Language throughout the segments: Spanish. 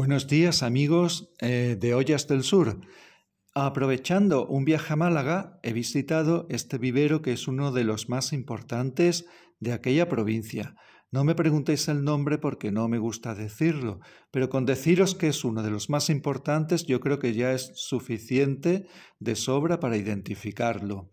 Buenos días amigos eh, de Ollas del Sur. Aprovechando un viaje a Málaga, he visitado este vivero que es uno de los más importantes de aquella provincia. No me preguntéis el nombre porque no me gusta decirlo, pero con deciros que es uno de los más importantes yo creo que ya es suficiente de sobra para identificarlo.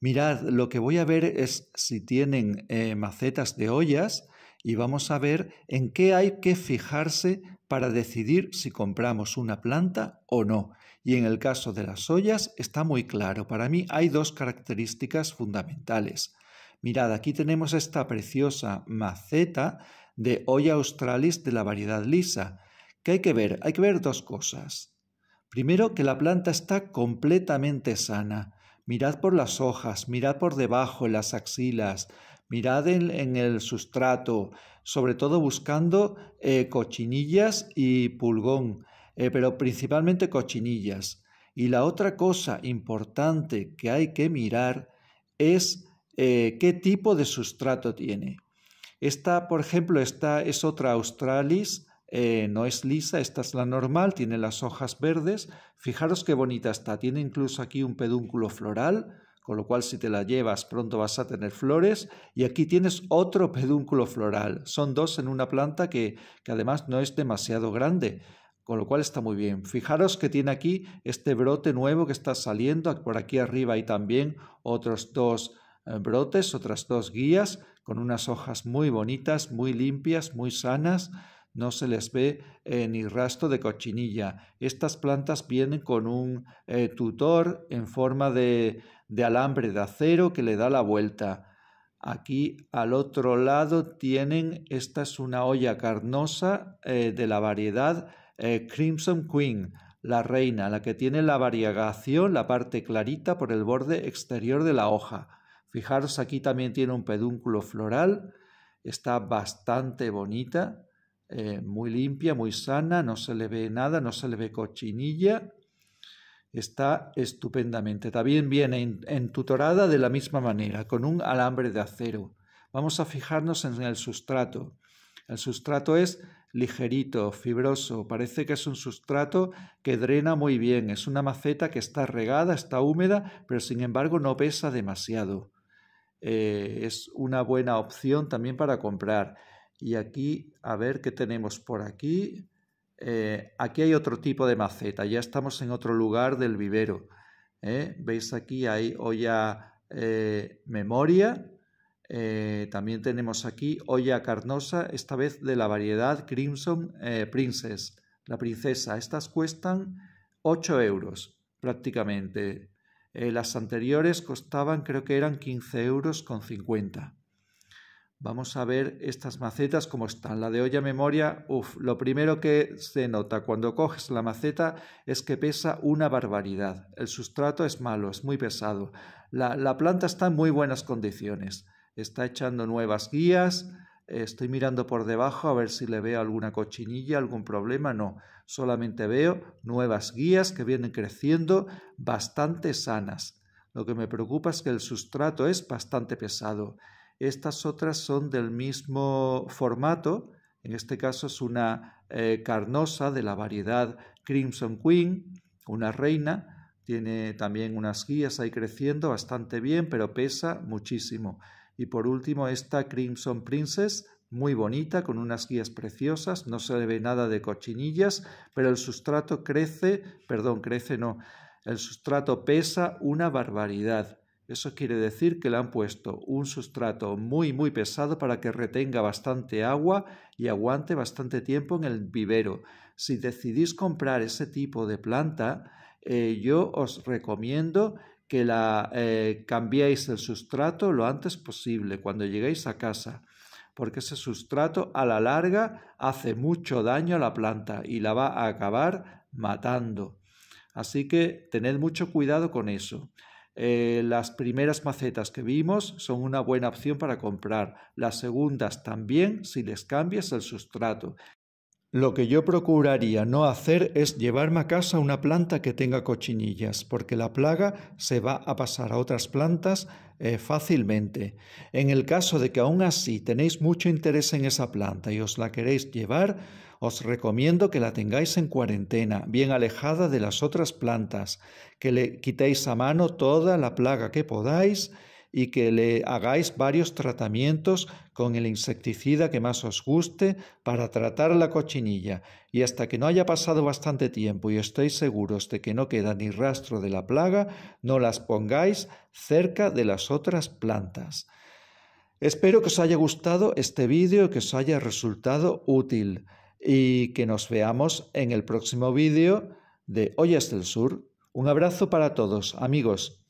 Mirad, lo que voy a ver es si tienen eh, macetas de ollas, y vamos a ver en qué hay que fijarse para decidir si compramos una planta o no. Y en el caso de las ollas está muy claro. Para mí hay dos características fundamentales. Mirad, aquí tenemos esta preciosa maceta de olla australis de la variedad lisa. ¿Qué hay que ver? Hay que ver dos cosas. Primero, que la planta está completamente sana. Mirad por las hojas, mirad por debajo, en las axilas, Mirad en, el sustrato, sobre todo buscando eh, cochinillas y pulgón, eh, pero principalmente cochinillas. Y la otra cosa importante que hay que mirar es eh, qué tipo de sustrato tiene. Esta, por ejemplo, esta es otra australis, no es lisa, esta es la normal, tiene las hojas verdes. Fijaros qué bonita está, tiene incluso aquí un pedúnculo floral con lo cual si te la llevas pronto vas a tener flores y aquí tienes otro pedúnculo floral. Son dos en una planta que, que además no es demasiado grande, con lo cual está muy bien. Fijaros que tiene aquí este brote nuevo que está saliendo, por aquí arriba hay también otros dos eh, brotes, otras dos guías, con unas hojas muy bonitas, muy limpias, muy sanas no se les ve eh, ni rastro de cochinilla. Estas plantas vienen con un eh, tutor en forma de, de alambre de acero que le da la vuelta. Aquí al otro lado tienen, esta es una olla carnosa eh, de la variedad eh, Crimson Queen, la reina, la que tiene la variegación, la parte clarita por el borde exterior de la hoja. Fijaros, aquí también tiene un pedúnculo floral, está bastante bonita, eh, muy limpia, muy sana, no se le ve nada, no se le ve cochinilla Está estupendamente. También viene entutorada de la misma manera, con un alambre de acero. Vamos a fijarnos en el sustrato. El sustrato es ligerito, fibroso, parece que es un sustrato que drena muy bien, es una maceta que está regada, está húmeda, pero sin embargo no pesa demasiado. Eh, es una buena opción también para comprar. Y aquí, a ver qué tenemos por aquí. Eh, aquí hay otro tipo de maceta, ya estamos en otro lugar del vivero. ¿eh? Veis aquí hay olla eh, memoria, también tenemos aquí olla carnosa, esta vez de la variedad Crimson Princess, la princesa. Estas cuestan 8 euros prácticamente. las anteriores costaban, creo que eran 15 euros con 50. Vamos a ver estas macetas como están. La de olla memoria, uff, lo primero que se nota cuando coges la maceta es que pesa una barbaridad. El sustrato es malo, es muy pesado. La, la planta está en muy buenas condiciones. Está echando nuevas guías. Estoy mirando por debajo a ver si le veo alguna cochinilla, algún problema. No, solamente veo nuevas guías que vienen creciendo bastante sanas. Lo que me preocupa es que el sustrato es bastante pesado estas otras son del mismo formato, en este caso es una eh, carnosa de la variedad Crimson Queen, una reina, tiene también unas guías ahí creciendo bastante bien, pero pesa muchísimo. Y por último, esta Crimson Princess, muy bonita, con unas guías preciosas, no se le ve nada de cochinillas, pero el sustrato crece, perdón, crece no, el sustrato pesa una barbaridad. Eso quiere decir que le han puesto un sustrato muy muy pesado para que retenga bastante agua y aguante bastante tiempo en el vivero. Si decidís comprar ese tipo de planta, eh, yo os recomiendo que la eh, cambiéis el sustrato lo antes posible cuando lleguéis a casa, porque ese sustrato a la larga hace mucho daño a la planta y la va a acabar matando. Así que tened mucho cuidado con eso. Eh, las primeras macetas que vimos son una buena opción para comprar, las segundas también si les cambias el sustrato. Lo que yo procuraría no hacer es llevarme a casa una planta que tenga cochinillas, porque la plaga se va a pasar a otras plantas eh, fácilmente. En el caso de que aún así tenéis mucho interés en esa planta y os la queréis llevar, os recomiendo que la tengáis en cuarentena, bien alejada de las otras plantas, que le quitéis a mano toda la plaga que podáis y que le hagáis varios tratamientos con el insecticida que más os guste para tratar la cochinilla. Y hasta que no haya pasado bastante tiempo y estéis seguros de que no queda ni rastro de la plaga, no las pongáis cerca de las otras plantas. Espero que os haya gustado este vídeo y que os haya resultado útil y que nos veamos en el próximo vídeo de Ollas del Sur. Un abrazo para todos, amigos.